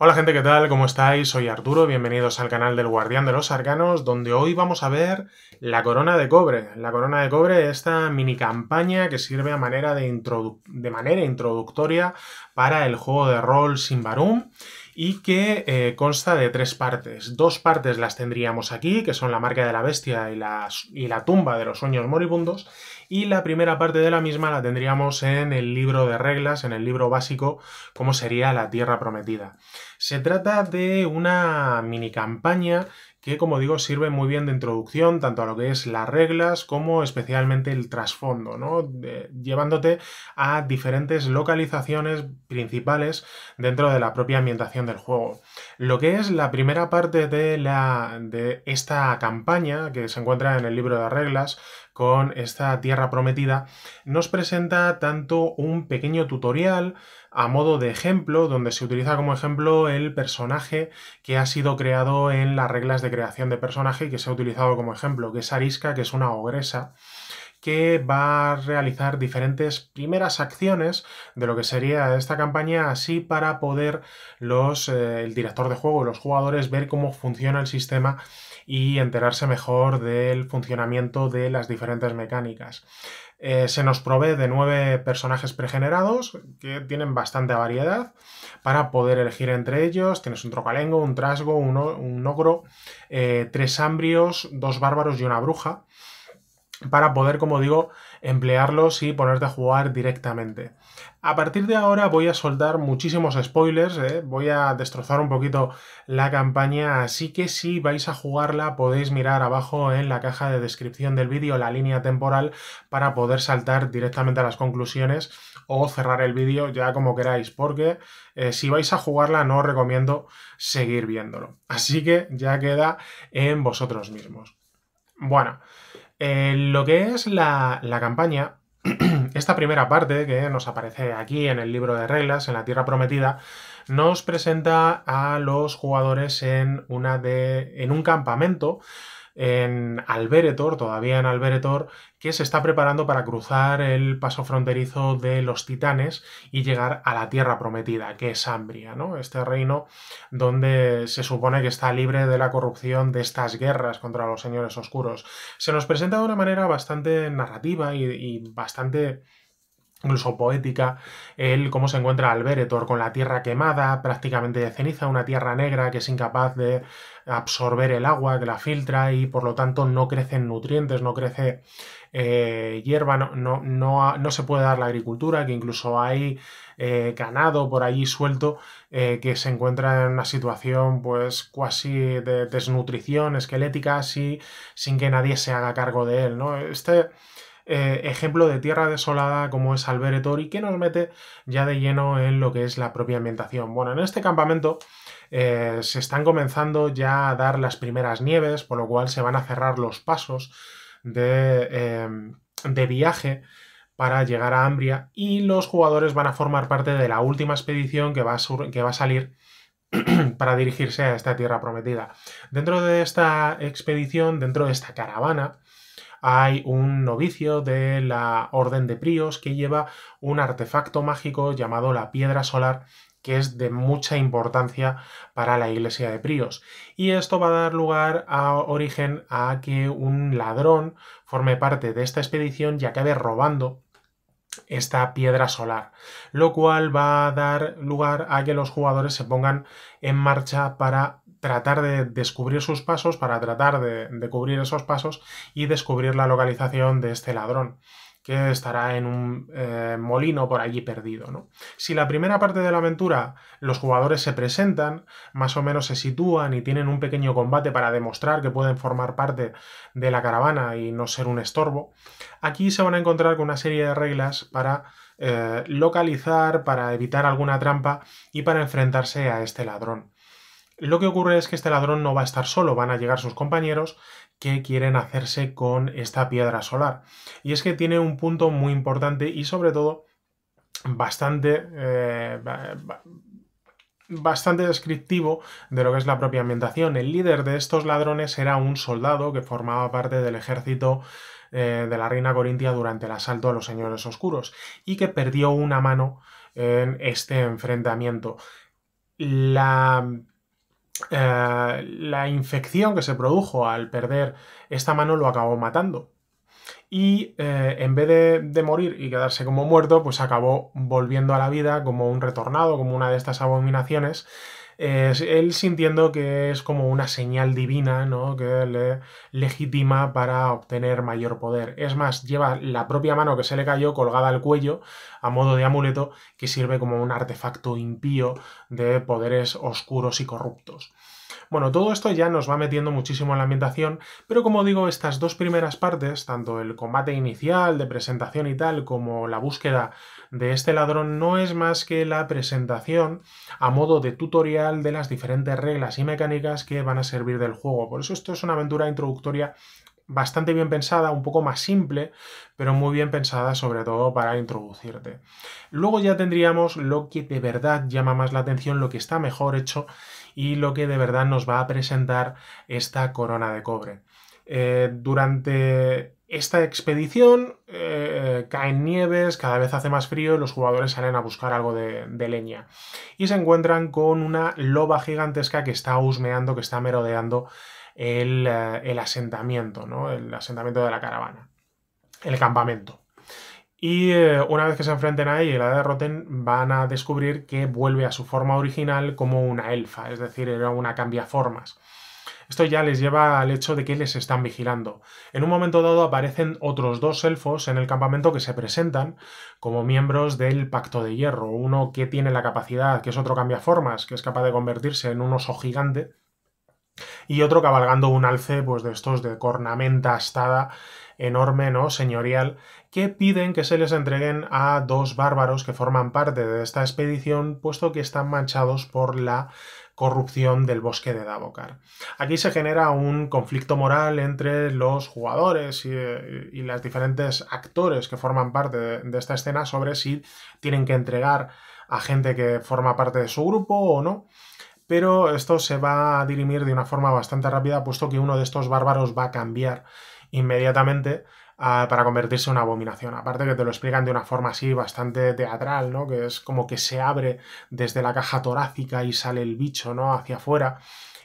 Hola gente, ¿qué tal? ¿Cómo estáis? Soy Arturo, bienvenidos al canal del Guardián de los Arcanos, donde hoy vamos a ver la Corona de Cobre. La Corona de Cobre, es esta mini campaña que sirve a manera de, manera introductoria para el juego de rol sin barum y que eh, consta de tres partes. Dos partes las tendríamos aquí, que son la marca de la bestia y y la tumba de los sueños moribundos, y la primera parte de la misma la tendríamos en el libro de reglas, en el libro básico, como sería la Tierra Prometida. Se trata de una mini campaña que como digo sirve muy bien de introducción tanto a lo que es las reglas como especialmente el trasfondo, ¿no? llevándote a diferentes localizaciones principales dentro de la propia ambientación del juego. Lo que es la primera parte de, la, de esta campaña que se encuentra en el libro de reglas con esta tierra prometida, nos presenta tanto un pequeño tutorial a modo de ejemplo, donde se utiliza como ejemplo el personaje que ha sido creado en las reglas de creación de personaje y que se ha utilizado como ejemplo, que es Arisca que es una ogresa que va a realizar diferentes primeras acciones de lo que sería esta campaña, así para poder los, eh, el director de juego los jugadores ver cómo funciona el sistema y enterarse mejor del funcionamiento de las diferentes mecánicas. Eh, se nos provee de nueve personajes pregenerados que tienen bastante variedad para poder elegir entre ellos. Tienes un trocalengo, un trasgo, un, un ogro, eh, tres ambrios, dos bárbaros y una bruja para poder, como digo, emplearlos y ponerte a jugar directamente. A partir de ahora voy a soltar muchísimos spoilers, ¿eh? voy a destrozar un poquito la campaña, así que si vais a jugarla podéis mirar abajo en la caja de descripción del vídeo la línea temporal para poder saltar directamente a las conclusiones o cerrar el vídeo ya como queráis, porque eh, si vais a jugarla no os recomiendo seguir viéndolo. Así que ya queda en vosotros mismos. Bueno. Eh, lo que es la, la campaña, esta primera parte que nos aparece aquí en el libro de reglas, en la Tierra Prometida, nos presenta a los jugadores en, una de, en un campamento en Alberetor, todavía en Alberetor, que se está preparando para cruzar el paso fronterizo de los titanes y llegar a la tierra prometida, que es Ambria, ¿no? Este reino donde se supone que está libre de la corrupción de estas guerras contra los señores oscuros. Se nos presenta de una manera bastante narrativa y, y bastante incluso poética, el cómo se encuentra Alberetor con la tierra quemada, prácticamente de ceniza, una tierra negra que es incapaz de absorber el agua que la filtra y por lo tanto no crecen nutrientes, no crece eh, hierba, no, no, no, se puede dar la agricultura, que incluso hay eh, ganado por allí suelto eh, que se encuentra en una situación pues casi de desnutrición esquelética así, sin que nadie se haga cargo de él. ¿no? Este eh, ejemplo de tierra desolada como es Alberetor y que nos mete ya de lleno en lo que es la propia ambientación. Bueno, en este campamento eh, se están comenzando ya a dar las primeras nieves, por lo cual se van a cerrar los pasos de, em, de viaje para llegar a Ambria y los jugadores van a formar parte de la última expedición que va que va a salir para dirigirse a esta tierra prometida. Dentro de esta expedición, dentro de esta caravana, hay un novicio de la Orden de Príos que lleva un artefacto mágico llamado la Piedra Solar que es de mucha importancia para la iglesia de Príos. Y esto va a dar lugar a origen a que un ladrón forme parte de esta expedición y acabe robando esta piedra solar, lo cual va a dar lugar a que los jugadores se pongan en marcha para tratar de descubrir sus pasos, para tratar de, cubrir esos pasos y descubrir la localización de este ladrón, que estará en un eh, molino por allí perdido. ¿no? Si la primera parte de la aventura los jugadores se presentan, más o menos se sitúan y tienen un pequeño combate para demostrar que pueden formar parte de la caravana y no ser un estorbo, aquí se van a encontrar con una serie de reglas para eh, localizar, para evitar alguna trampa y para enfrentarse a este ladrón. Lo que ocurre es que este ladrón no va a estar solo, van a llegar sus compañeros que quieren hacerse con esta piedra solar. Y es que tiene un punto muy importante y sobre todo bastante... Eh, bastante descriptivo de lo que es la propia ambientación. El líder de estos ladrones era un soldado que formaba parte del ejército eh, de la reina corintia durante el asalto a los señores oscuros y que perdió una mano en este enfrentamiento. La eh, la infección que se produjo al perder esta mano lo acabó matando. Y eh, en vez de, morir y quedarse como muerto, pues acabó volviendo a la vida como un retornado, como una de estas abominaciones. Eh, él sintiendo que es como una señal divina, ¿no? Que le legitima para obtener mayor poder. Es más, lleva la propia mano que se le cayó colgada al cuello, a modo de amuleto, que sirve como un artefacto impío de poderes oscuros y corruptos. Bueno, todo esto ya nos va metiendo muchísimo en la ambientación, pero como digo, estas dos primeras partes, tanto el combate inicial de presentación y tal, como la búsqueda de este ladrón, no es más que la presentación a modo de tutorial de las diferentes reglas y mecánicas que van a servir del juego. Por eso esto es una aventura introductoria bastante bien pensada, un poco más simple, pero muy bien pensada sobre todo para introducirte. Luego ya tendríamos lo que de verdad llama más la atención, lo que está mejor hecho y lo que de verdad nos va a presentar esta corona de cobre. Eh, durante esta expedición eh, caen nieves, cada vez hace más frío y los jugadores salen a buscar algo de, de, leña. Y se encuentran con una loba gigantesca que está husmeando, que está merodeando eh, el, asentamiento, ¿no? el asentamiento de la caravana, el campamento. Y eh, una vez que se enfrenten a ella y la derroten, van a descubrir que vuelve a su forma original como una elfa, es decir, era una cambiaformas. Esto ya les lleva al hecho de que les están vigilando. En un momento dado aparecen otros dos elfos en el campamento que se presentan como miembros del Pacto de Hierro. Uno que tiene la capacidad, que es otro cambiaformas, que es capaz de convertirse en un oso gigante, y otro cabalgando un alce, pues de estos de cornamenta astada, enorme, ¿no? Señorial, que piden que se les entreguen a dos bárbaros que forman parte de esta expedición, puesto que están manchados por la corrupción del bosque de Davokar. Aquí se genera un conflicto moral entre los jugadores y, los diferentes actores que forman parte de esta escena sobre si tienen que entregar a gente que forma parte de su grupo o no. Pero esto se va a dirimir de una forma bastante rápida, puesto que uno de estos bárbaros va a cambiar inmediatamente ah, para convertirse en una abominación. Aparte que te lo explican de una forma así bastante teatral, ¿no? Que es como que se abre desde la caja torácica y sale el bicho, ¿no? Hacia afuera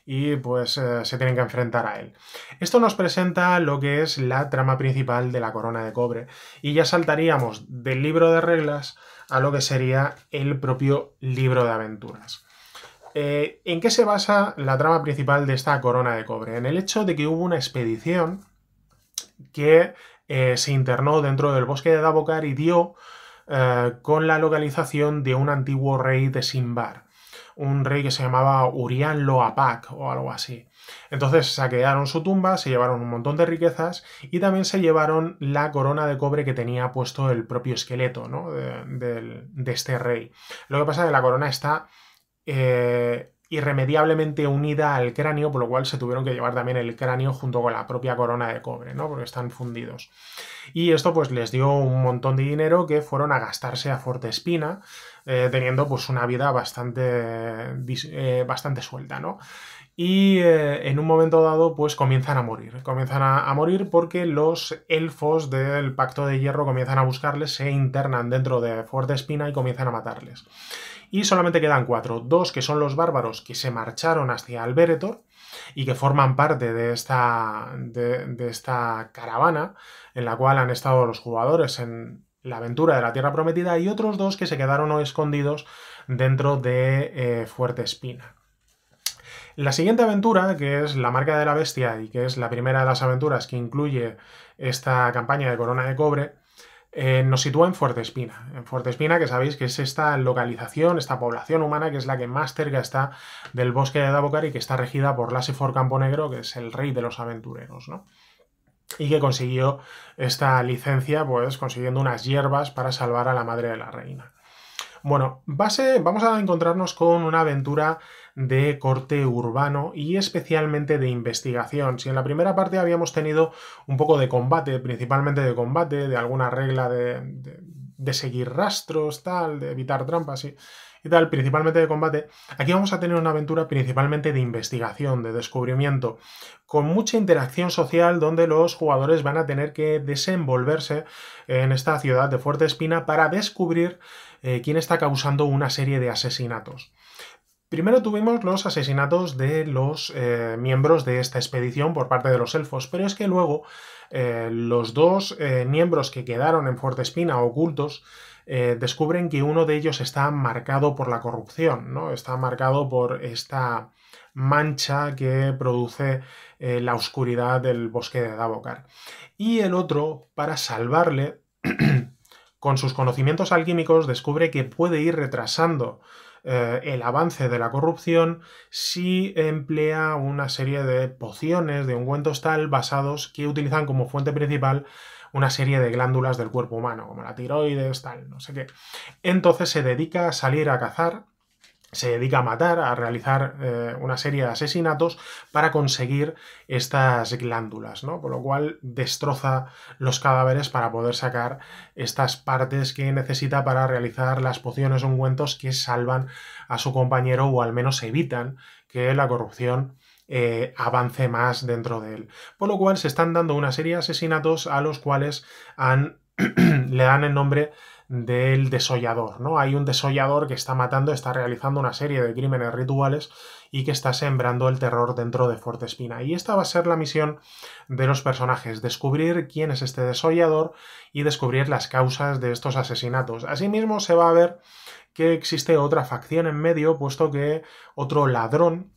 y pues eh, se tienen que enfrentar a él. Esto nos presenta lo que es la trama principal de la corona de cobre y ya saltaríamos del libro de reglas a lo que sería el propio libro de aventuras. Eh, ¿En qué se basa la trama principal de esta corona de cobre? En el hecho de que hubo una expedición que eh, se internó dentro del bosque de Dabocar y dio eh, con la localización de un antiguo rey de Simbar, un rey que se llamaba Urián Loapak o algo así. Entonces saquearon su tumba, se llevaron un montón de riquezas y también se llevaron la corona de cobre que tenía puesto el propio esqueleto ¿no? de este rey. Lo que pasa es que la corona está eh, irremediablemente unida al cráneo, por lo cual se tuvieron que llevar también el cráneo junto con la propia corona de cobre, ¿no? Porque están fundidos. Y esto pues les dio un montón de dinero que fueron a gastarse a Fortespina, eh, teniendo pues una vida bastante, eh, bastante suelta, ¿no? Y en un momento dado pues comienzan a morir, comienzan a, a, morir porque los elfos del Pacto de Hierro comienzan a buscarles, se internan dentro de Fortespina y comienzan a matarles y solamente quedan cuatro, dos que son los bárbaros que se marcharon hacia Alberetor y que forman parte de esta, de, esta caravana en la cual han estado los jugadores en la aventura de la Tierra Prometida y otros dos que se quedaron escondidos dentro de eh, Fuerte Espina. La siguiente aventura, que es La Marca de la Bestia y que es la primera de las aventuras que incluye esta campaña de Corona de Cobre, eh, nos sitúa en espina En espina que sabéis que es esta localización, esta población humana que es la que más cerca está del bosque de Dabocar y que está regida por Campo Camponegro, que es el rey de los aventureros, ¿no? Y que consiguió esta licencia, pues consiguiendo unas hierbas para salvar a la madre de la reina. Bueno, base, vamos a encontrarnos con una aventura de corte urbano y especialmente de investigación. Si en la primera parte habíamos tenido un poco de combate, principalmente de combate, de alguna regla de, de, seguir rastros, tal, de evitar trampas y, tal, principalmente de combate, aquí vamos a tener una aventura principalmente de investigación, de descubrimiento, con mucha interacción social donde los jugadores van a tener que desenvolverse en esta ciudad de Fuerte Espina para descubrir eh, quién está causando una serie de asesinatos. Primero tuvimos los asesinatos de los eh, miembros de esta expedición por parte de los elfos, pero es que luego eh, los dos eh, miembros que quedaron en espina ocultos descubren que uno de ellos está marcado por la corrupción, ¿no? Está marcado por esta mancha que produce la oscuridad del bosque de Davokar. Y el otro, para salvarle, con sus conocimientos alquímicos, descubre que puede ir retrasando eh, el avance de la corrupción si emplea una serie de pociones, de ungüentos tal, basados que utilizan como fuente principal una serie de glándulas del cuerpo humano, como la tiroides, tal, no sé qué. Entonces se dedica a salir a cazar se dedica a matar, a realizar eh, una serie de asesinatos para conseguir estas glándulas, ¿no? Con lo cual destroza los cadáveres para poder sacar estas partes que necesita para realizar las pociones o ungüentos que salvan a su compañero o al menos evitan que la corrupción eh, avance más dentro de él. Por lo cual se están dando una serie de asesinatos a los cuales han le dan el nombre del desollador, ¿no? Hay un desollador que está matando, está realizando una serie de crímenes rituales y que está sembrando el terror dentro de Fuerte Espina. Y esta va a ser la misión de los personajes, descubrir quién es este desollador y descubrir las causas de estos asesinatos. Asimismo, se va a ver que existe otra facción en medio, puesto que otro ladrón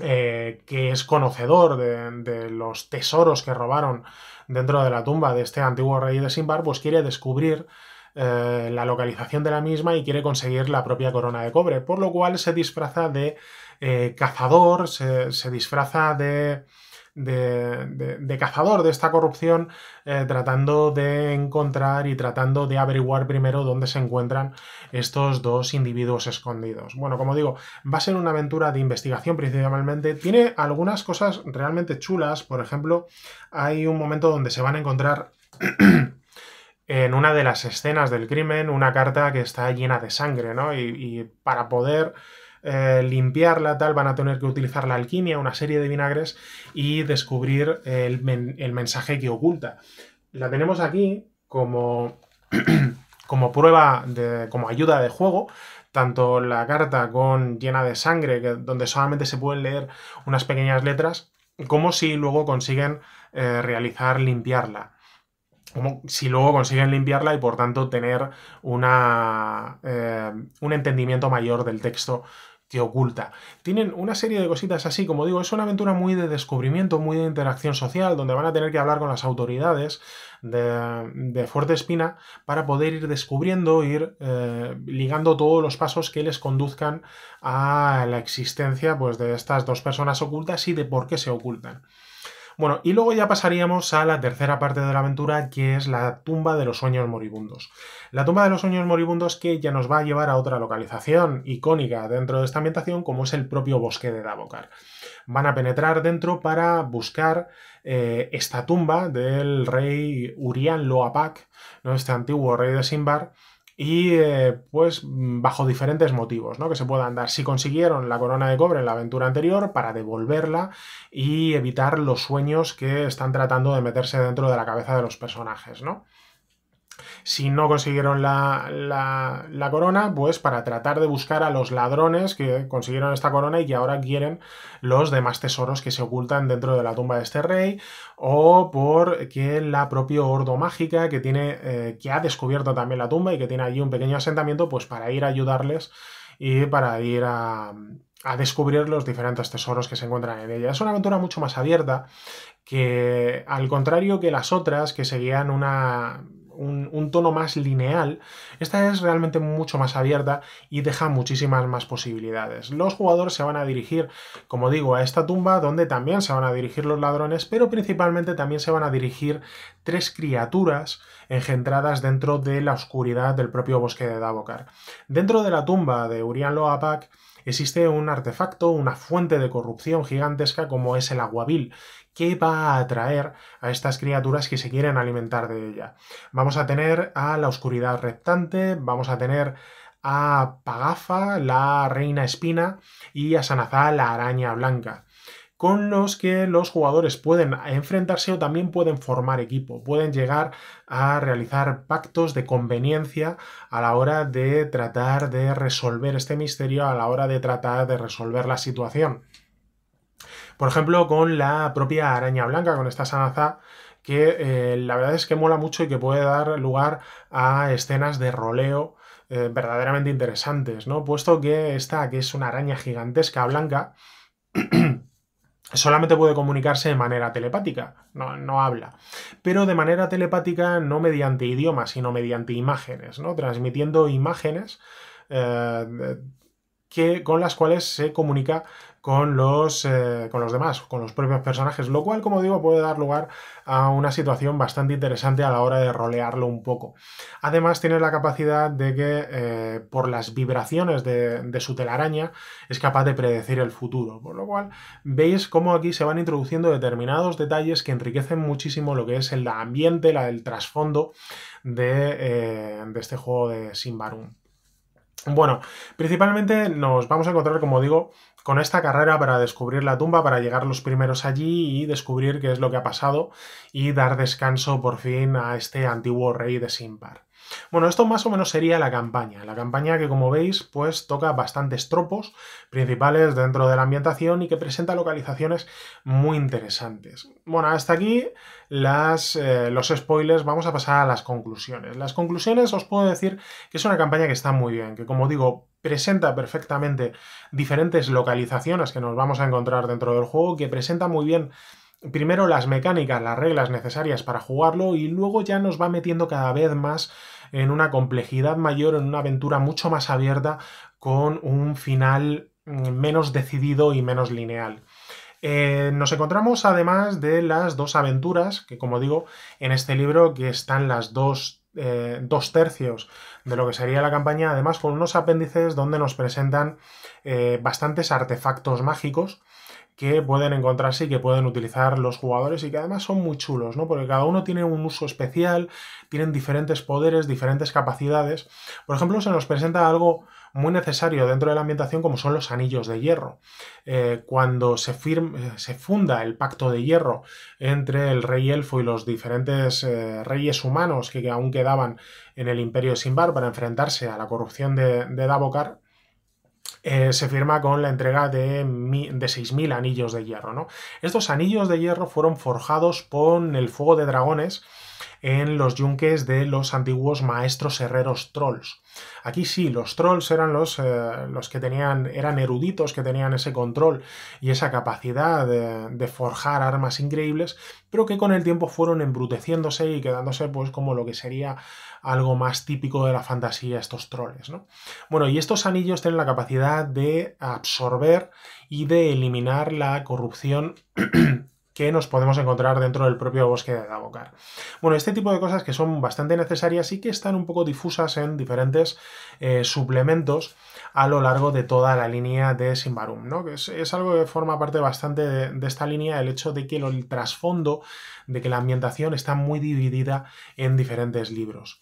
eh, que es conocedor de, los tesoros que robaron dentro de la tumba de este antiguo rey de Simbar, pues quiere descubrir eh, la localización de la misma y quiere conseguir la propia corona de cobre, por lo cual se disfraza de eh, cazador, se disfraza de de, cazador de esta corrupción, eh, tratando de encontrar y tratando de averiguar primero dónde se encuentran estos dos individuos escondidos. Bueno, como digo, va a ser una aventura de investigación principalmente. Tiene algunas cosas realmente chulas, por ejemplo, hay un momento donde se van a encontrar... en una de las escenas del crimen, una carta que está llena de sangre, ¿no? y para poder eh, limpiarla, tal, van a tener que utilizar la alquimia, una serie de vinagres y descubrir el, mensaje que oculta. La tenemos aquí como, como prueba, de, como ayuda de juego, tanto la carta con llena de sangre, donde solamente se pueden leer unas pequeñas letras, como si luego consiguen eh, realizar limpiarla. Como si luego consiguen limpiarla y por tanto tener una, eh, un entendimiento mayor del texto oculta. Tienen una serie de cositas así, como digo, es una aventura muy de descubrimiento, muy de interacción social, donde van a tener que hablar con las autoridades de, de Fuerte Espina para poder ir descubriendo, ir eh, ligando todos los pasos que les conduzcan a la existencia pues, de estas dos personas ocultas y de por qué se ocultan. Bueno, y luego ya pasaríamos a la tercera parte de la aventura, que es la tumba de los sueños moribundos. La tumba de los sueños moribundos que ya nos va a llevar a otra localización icónica dentro de esta ambientación, como es el propio bosque de Davokar. Van a penetrar dentro para buscar eh, esta tumba del rey Urián Loapak, ¿no? este antiguo rey de Simbar, y eh, pues mm, bajo diferentes motivos ¿no? que se puedan dar. Si consiguieron la corona de cobre en la aventura anterior, para devolverla y evitar los sueños que están tratando de meterse dentro de la cabeza de los personajes. ¿no? si no consiguieron la, corona, pues para tratar de buscar a los ladrones que consiguieron esta corona y que ahora quieren los demás tesoros que se ocultan dentro de la tumba de este rey, o porque la propia Ordo Mágica que, tiene, eh, que ha descubierto también la tumba y que tiene allí un pequeño asentamiento, pues para ir a ayudarles y para ir a, a descubrir los diferentes tesoros que se encuentran en ella. Es una aventura mucho más abierta que, al contrario que las otras, que seguían una un, tono más lineal, esta es realmente mucho más abierta y deja muchísimas más posibilidades. Los jugadores se van a dirigir, como digo, a esta tumba donde también se van a dirigir los ladrones, pero principalmente también se van a dirigir tres criaturas engendradas dentro de la oscuridad del propio bosque de Davokar. Dentro de la tumba de Urian Loapak existe un artefacto, una fuente de corrupción gigantesca como es el aguabil, ¿Qué va a atraer a estas criaturas que se quieren alimentar de ella. Vamos a tener a la oscuridad reptante, vamos a tener a Pagafa, la reina espina, y a Sanazá, la araña blanca con los que los jugadores pueden enfrentarse o también pueden formar equipo, pueden llegar a realizar pactos de conveniencia a la hora de tratar de resolver este misterio, a la hora de tratar de resolver la situación. Por ejemplo, con la propia araña blanca, con esta sanaza, que eh, la verdad es que mola mucho y que puede dar lugar a escenas de roleo eh, verdaderamente interesantes, ¿no? Puesto que esta, que es una araña gigantesca blanca, solamente puede comunicarse de manera telepática, no, habla, pero de manera telepática no mediante idiomas, sino mediante imágenes, ¿no? transmitiendo imágenes eh, que, con las cuales se comunica con los, eh, con los demás, con los propios personajes, lo cual, como digo, puede dar lugar a una situación bastante interesante a la hora de rolearlo un poco. Además, tiene la capacidad de que, eh, por las vibraciones de, su telaraña, es capaz de predecir el futuro, por lo cual veis cómo aquí se van introduciendo determinados detalles que enriquecen muchísimo lo que es el ambiente, la, el trasfondo de, eh, este juego de Simbarun Bueno, principalmente nos vamos a encontrar, como digo, con esta carrera para descubrir la tumba, para llegar los primeros allí y descubrir qué es lo que ha pasado y dar descanso por fin a este antiguo rey de Simpar. Bueno, esto más o menos sería la campaña. La campaña que, como veis, pues toca bastantes tropos principales dentro de la ambientación y que presenta localizaciones muy interesantes. Bueno, hasta aquí las, eh, los spoilers. Vamos a pasar a las conclusiones. Las conclusiones os puedo decir que es una campaña que está muy bien, que como digo, presenta perfectamente diferentes localizaciones que nos vamos a encontrar dentro del juego, que presenta muy bien primero las mecánicas, las reglas necesarias para jugarlo y luego ya nos va metiendo cada vez más en una complejidad mayor, en una aventura mucho más abierta, con un final mm, menos decidido y menos lineal. Eh, nos encontramos además de las dos aventuras, que como digo, en este libro que están las dos eh, dos tercios de lo que sería la campaña, además con unos apéndices donde nos presentan eh, bastantes artefactos mágicos que pueden encontrarse y que pueden utilizar los jugadores y que además son muy chulos, ¿no? Porque cada uno tiene un uso especial, tienen diferentes poderes, diferentes capacidades. Por ejemplo, se nos presenta algo muy necesario dentro de la ambientación como son los anillos de hierro. Eh, cuando se, eh, se, funda el pacto de hierro entre el rey elfo y los diferentes eh, reyes humanos que aún quedaban en el imperio de Simbar para enfrentarse a la corrupción de, de Davokar, se firma con la entrega de, 6.000 anillos de hierro. ¿no? Estos anillos de hierro fueron forjados con el fuego de dragones en los yunques de los antiguos maestros herreros trolls. Aquí sí, los trolls eran los, eh, los que tenían, eran eruditos que tenían ese control y esa capacidad de, forjar armas increíbles, pero que con el tiempo fueron embruteciéndose y quedándose pues como lo que sería algo más típico de la fantasía estos trolls. Bueno, y estos anillos tienen la capacidad de absorber y de eliminar la corrupción que nos podemos encontrar dentro del propio bosque de Davokar. Bueno, este tipo de cosas que son bastante necesarias y que están un poco difusas en diferentes eh, suplementos a lo largo de toda la línea de Simbarum, ¿no? Que es, algo que forma parte bastante de, esta línea, el hecho de que el trasfondo, de que la ambientación está muy dividida en diferentes libros.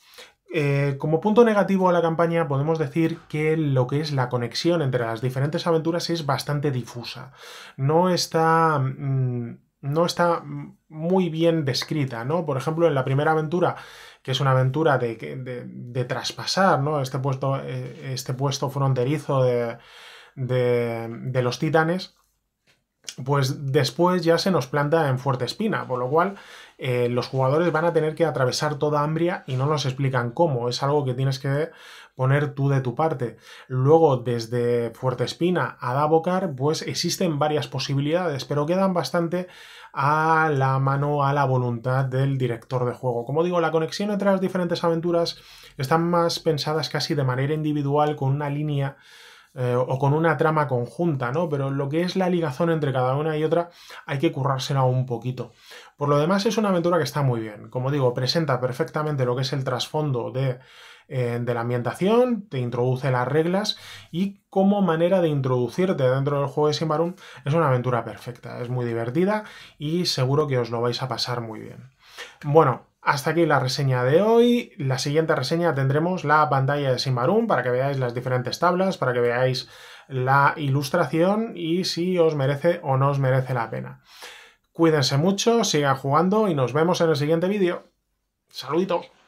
Eh, como punto negativo a la campaña podemos decir que lo que es la conexión entre las diferentes aventuras es bastante difusa. No está... Mm, no está muy bien descrita, ¿no? Por ejemplo, en la primera aventura, que es una aventura de, de traspasar, ¿no? Este puesto, eh, este puesto fronterizo de, los titanes, pues después ya se nos planta en Fuerte Espina, por lo cual eh, los jugadores van a tener que atravesar toda Ambria y no nos explican cómo. Es algo que tienes que poner tú de tu parte. Luego, desde Espina a Davocar, pues existen varias posibilidades, pero quedan bastante a la mano, a la voluntad del director de juego. Como digo, la conexión entre las diferentes aventuras están más pensadas casi de manera individual, con una línea eh, o con una trama conjunta, ¿no? Pero lo que es la ligazón entre cada una y otra hay que currársela un poquito. Por lo demás es una aventura que está muy bien. Como digo, presenta perfectamente lo que es el trasfondo de, eh, la ambientación, te introduce las reglas y como manera de introducirte dentro del juego de Simbarum es una aventura perfecta, es muy divertida y seguro que os lo vais a pasar muy bien. Bueno, hasta aquí la reseña de hoy. La siguiente reseña tendremos la pantalla de Simarum para que veáis las diferentes tablas, para que veáis la ilustración y si os merece o no os merece la pena. Cuídense mucho, sigan jugando y nos vemos en el siguiente vídeo. ¡Saludito!